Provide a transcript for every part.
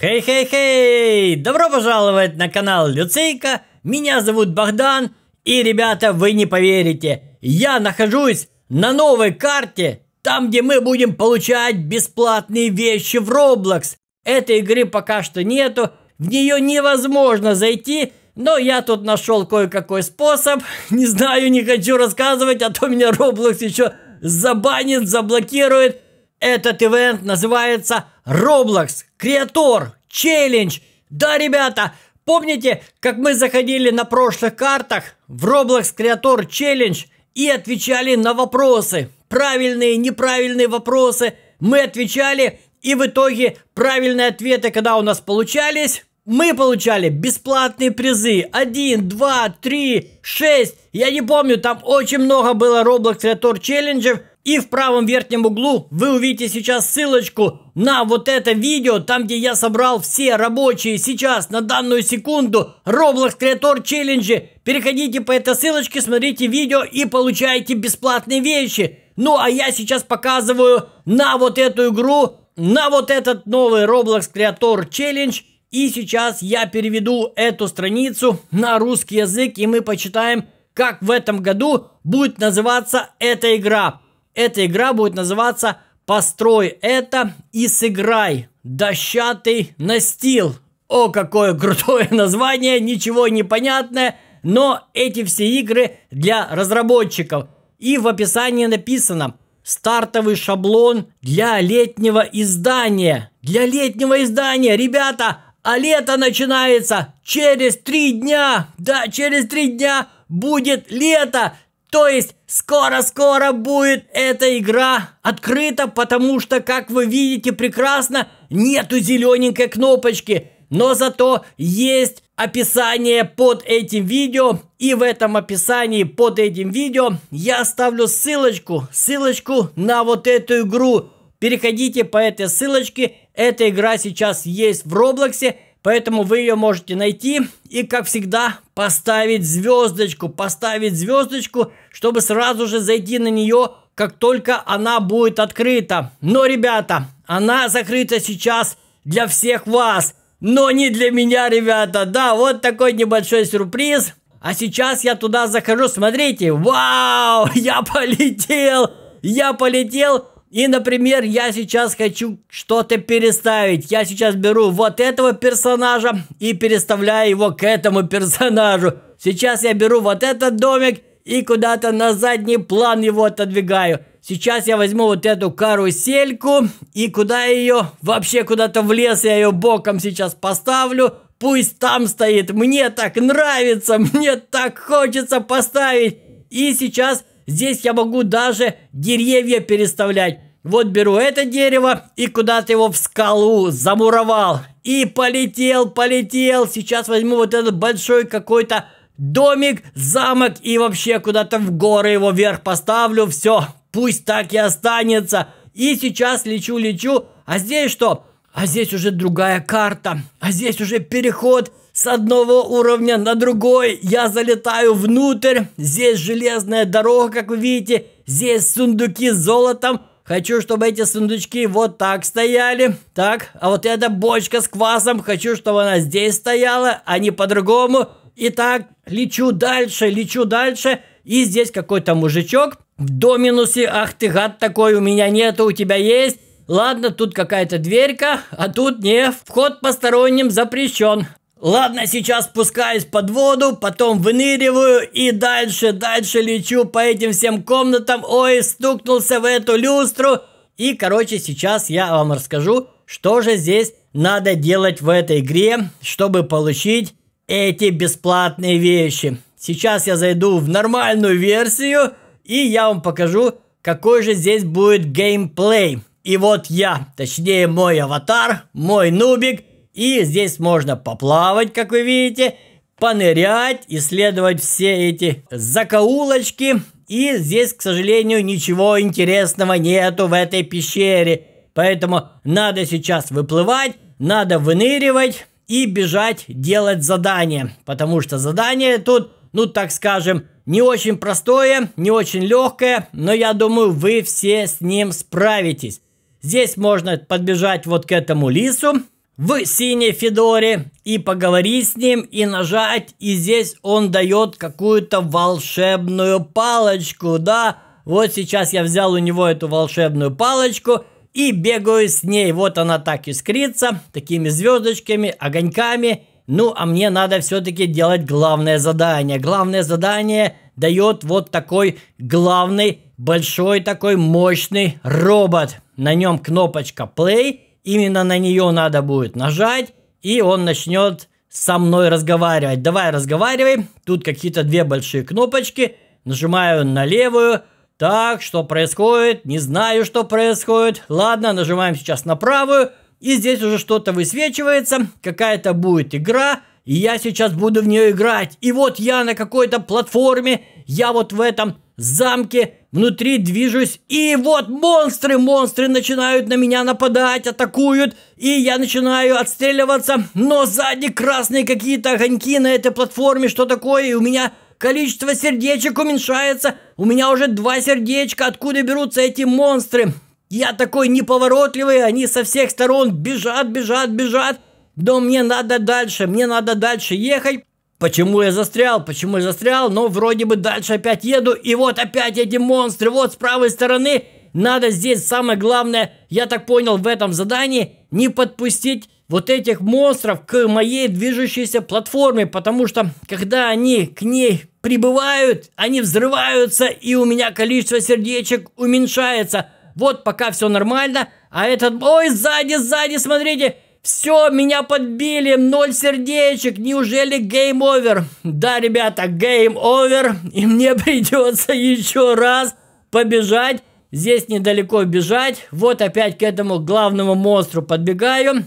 Хей-хей-хей! Добро пожаловать на канал Люцейка. Меня зовут Богдан. И, ребята, вы не поверите, я нахожусь на новой карте, там, где мы будем получать бесплатные вещи в Roblox. Этой игры пока что нету, в нее невозможно зайти, но я тут нашел кое-какой способ. Не знаю, не хочу рассказывать, а то меня Roblox еще забанит, заблокирует. Этот ивент называется Roblox, Креатор, Челлендж. Да, ребята, помните, как мы заходили на прошлых картах в Roblox, Креатор, Челлендж и отвечали на вопросы? Правильные, неправильные вопросы. Мы отвечали, и в итоге правильные ответы, когда у нас получались, мы получали бесплатные призы. Один, два, три, шесть. Я не помню, там очень много было Roblox Creator Challenges. И в правом верхнем углу вы увидите сейчас ссылочку на вот это видео, там где я собрал все рабочие сейчас на данную секунду Roblox Creator Challenge. Переходите по этой ссылочке, смотрите видео и получаете бесплатные вещи. Ну а я сейчас показываю на вот эту игру, на вот этот новый Roblox Creator Challenge, И сейчас я переведу эту страницу на русский язык и мы почитаем, как в этом году будет называться эта игра. Эта игра будет называться «Построй это и сыграй. Дощатый настил». О, какое крутое название, ничего не понятное, но эти все игры для разработчиков. И в описании написано «Стартовый шаблон для летнего издания». Для летнего издания, ребята, а лето начинается через три дня. Да, через три дня будет лето. То есть скоро-скоро будет эта игра открыта, потому что, как вы видите прекрасно, нету зелененькой кнопочки. Но зато есть описание под этим видео. И в этом описании под этим видео я оставлю ссылочку. Ссылочку на вот эту игру. Переходите по этой ссылочке. Эта игра сейчас есть в Роблоксе. Поэтому вы ее можете найти и, как всегда, поставить звездочку, поставить звездочку, чтобы сразу же зайти на нее, как только она будет открыта. Но, ребята, она закрыта сейчас для всех вас, но не для меня, ребята. Да, вот такой небольшой сюрприз. А сейчас я туда захожу, смотрите, вау, я полетел, я полетел. И, например, я сейчас хочу что-то переставить. Я сейчас беру вот этого персонажа и переставляю его к этому персонажу. Сейчас я беру вот этот домик и куда-то на задний план его отодвигаю. Сейчас я возьму вот эту карусельку и куда ее? Вообще куда-то в лес я ее боком сейчас поставлю. Пусть там стоит. Мне так нравится, мне так хочется поставить. И сейчас Здесь я могу даже деревья переставлять. Вот беру это дерево и куда-то его в скалу замуровал. И полетел, полетел. Сейчас возьму вот этот большой какой-то домик, замок и вообще куда-то в горы его вверх поставлю. Все, пусть так и останется. И сейчас лечу, лечу. А здесь что? а здесь уже другая карта, а здесь уже переход с одного уровня на другой. Я залетаю внутрь, здесь железная дорога, как вы видите, здесь сундуки с золотом. Хочу, чтобы эти сундучки вот так стояли. Так, а вот эта бочка с квасом, хочу, чтобы она здесь стояла, а не по-другому. И так, лечу дальше, лечу дальше. И здесь какой-то мужичок в доминусе. Ах ты гад такой, у меня нету, у тебя есть. Ладно, тут какая-то дверька, а тут не, вход посторонним запрещен. Ладно, сейчас спускаюсь под воду, потом выныриваю и дальше, дальше лечу по этим всем комнатам. Ой, стукнулся в эту люстру. И, короче, сейчас я вам расскажу, что же здесь надо делать в этой игре, чтобы получить эти бесплатные вещи. Сейчас я зайду в нормальную версию, и я вам покажу, какой же здесь будет геймплей. И вот я, точнее мой аватар, мой нубик. И здесь можно поплавать, как вы видите, понырять, исследовать все эти закоулочки. И здесь, к сожалению, ничего интересного нету в этой пещере. Поэтому надо сейчас выплывать, надо выныривать и бежать делать задание. Потому что задание тут, ну так скажем, не очень простое, не очень легкое, но я думаю, вы все с ним справитесь. Здесь можно подбежать вот к этому лису в синей федоре и поговорить с ним и нажать. И здесь он дает какую-то волшебную палочку, да. Вот сейчас я взял у него эту волшебную палочку и бегаю с ней. Вот она так искрится, такими звездочками, огоньками. Ну, а мне надо все-таки делать главное задание. Главное задание дает вот такой главный, большой такой мощный робот. На нем кнопочка play, именно на нее надо будет нажать, и он начнет со мной разговаривать. Давай разговаривай. Тут какие-то две большие кнопочки. Нажимаю на левую. Так, что происходит? Не знаю, что происходит. Ладно, нажимаем сейчас на правую. И здесь уже что-то высвечивается. Какая-то будет игра и я сейчас буду в нее играть. И вот я на какой-то платформе, я вот в этом замке, внутри движусь, и вот монстры, монстры начинают на меня нападать, атакуют, и я начинаю отстреливаться, но сзади красные какие-то огоньки на этой платформе, что такое, и у меня количество сердечек уменьшается, у меня уже два сердечка, откуда берутся эти монстры? Я такой неповоротливый, они со всех сторон бежат, бежат, бежат, да мне надо дальше, мне надо дальше ехать. Почему я застрял, почему я застрял, но ну, вроде бы дальше опять еду, и вот опять эти монстры, вот с правой стороны. Надо здесь, самое главное, я так понял в этом задании, не подпустить вот этих монстров к моей движущейся платформе, потому что когда они к ней прибывают, они взрываются, и у меня количество сердечек уменьшается. Вот пока все нормально, а этот... Ой, сзади, сзади, смотрите, все, меня подбили, ноль сердечек, неужели гейм-овер? Да, ребята, гейм-овер, и мне придется еще раз побежать. Здесь недалеко бежать. Вот опять к этому главному монстру подбегаю.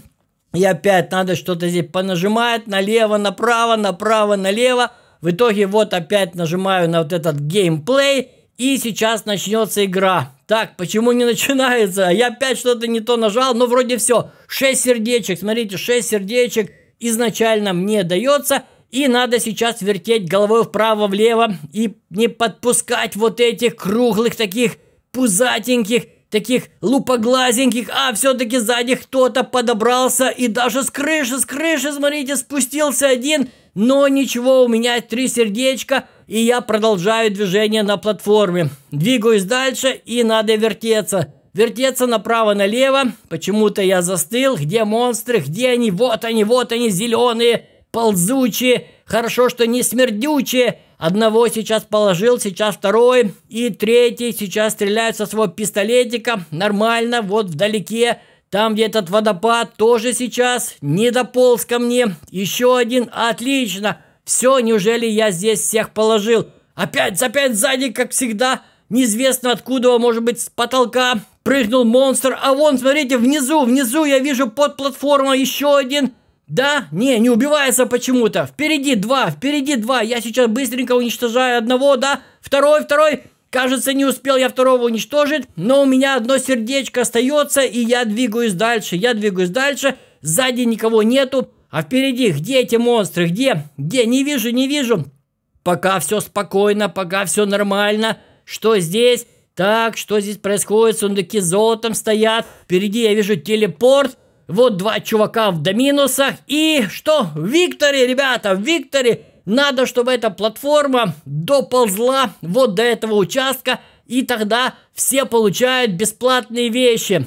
И опять надо что-то здесь понажимать. Налево, направо, направо, налево. В итоге вот опять нажимаю на вот этот геймплей. И сейчас начнется игра. Так, почему не начинается? Я опять что-то не то нажал, но вроде все. 6 сердечек, смотрите, 6 сердечек изначально мне дается. И надо сейчас вертеть головой вправо-влево и не подпускать вот этих круглых, таких пузатеньких, таких лупоглазеньких. А, все-таки сзади кто-то подобрался и даже с крыши, с крыши, смотрите, спустился один. Но ничего, у меня три сердечка – и я продолжаю движение на платформе. Двигаюсь дальше и надо вертеться. Вертеться направо-налево. Почему-то я застыл. Где монстры? Где они? Вот они, вот они, зеленые, ползучие. Хорошо, что не смердючие. Одного сейчас положил, сейчас второй. И третий сейчас стреляют со своего пистолетика. Нормально, вот вдалеке. Там, где этот водопад, тоже сейчас не дополз ко мне. Еще один. Отлично. Все, неужели я здесь всех положил? Опять, опять сзади, как всегда. Неизвестно откуда, может быть, с потолка прыгнул монстр. А вон, смотрите, внизу, внизу я вижу под платформой еще один. Да? Не, не убивается почему-то. Впереди два, впереди два. Я сейчас быстренько уничтожаю одного, да? Второй, второй. Кажется, не успел я второго уничтожить, но у меня одно сердечко остается, и я двигаюсь дальше. Я двигаюсь дальше. Сзади никого нету. А впереди, где эти монстры? Где? Где? Не вижу, не вижу. Пока все спокойно, пока все нормально. Что здесь? Так, что здесь происходит? Сундуки с золотом стоят. Впереди я вижу телепорт. Вот два чувака в доминусах. И что? Виктори, ребята, Виктори, Надо, чтобы эта платформа доползла вот до этого участка. И тогда все получают бесплатные вещи.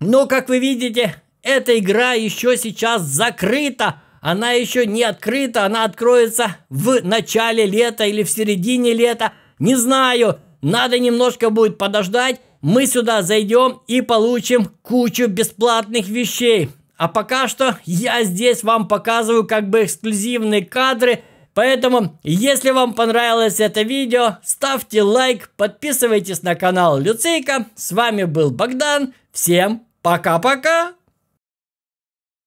Но, как вы видите, эта игра еще сейчас закрыта. Она еще не открыта. Она откроется в начале лета или в середине лета. Не знаю. Надо немножко будет подождать. Мы сюда зайдем и получим кучу бесплатных вещей. А пока что я здесь вам показываю как бы эксклюзивные кадры. Поэтому, если вам понравилось это видео, ставьте лайк, подписывайтесь на канал Люцейка. С вами был Богдан. Всем пока-пока!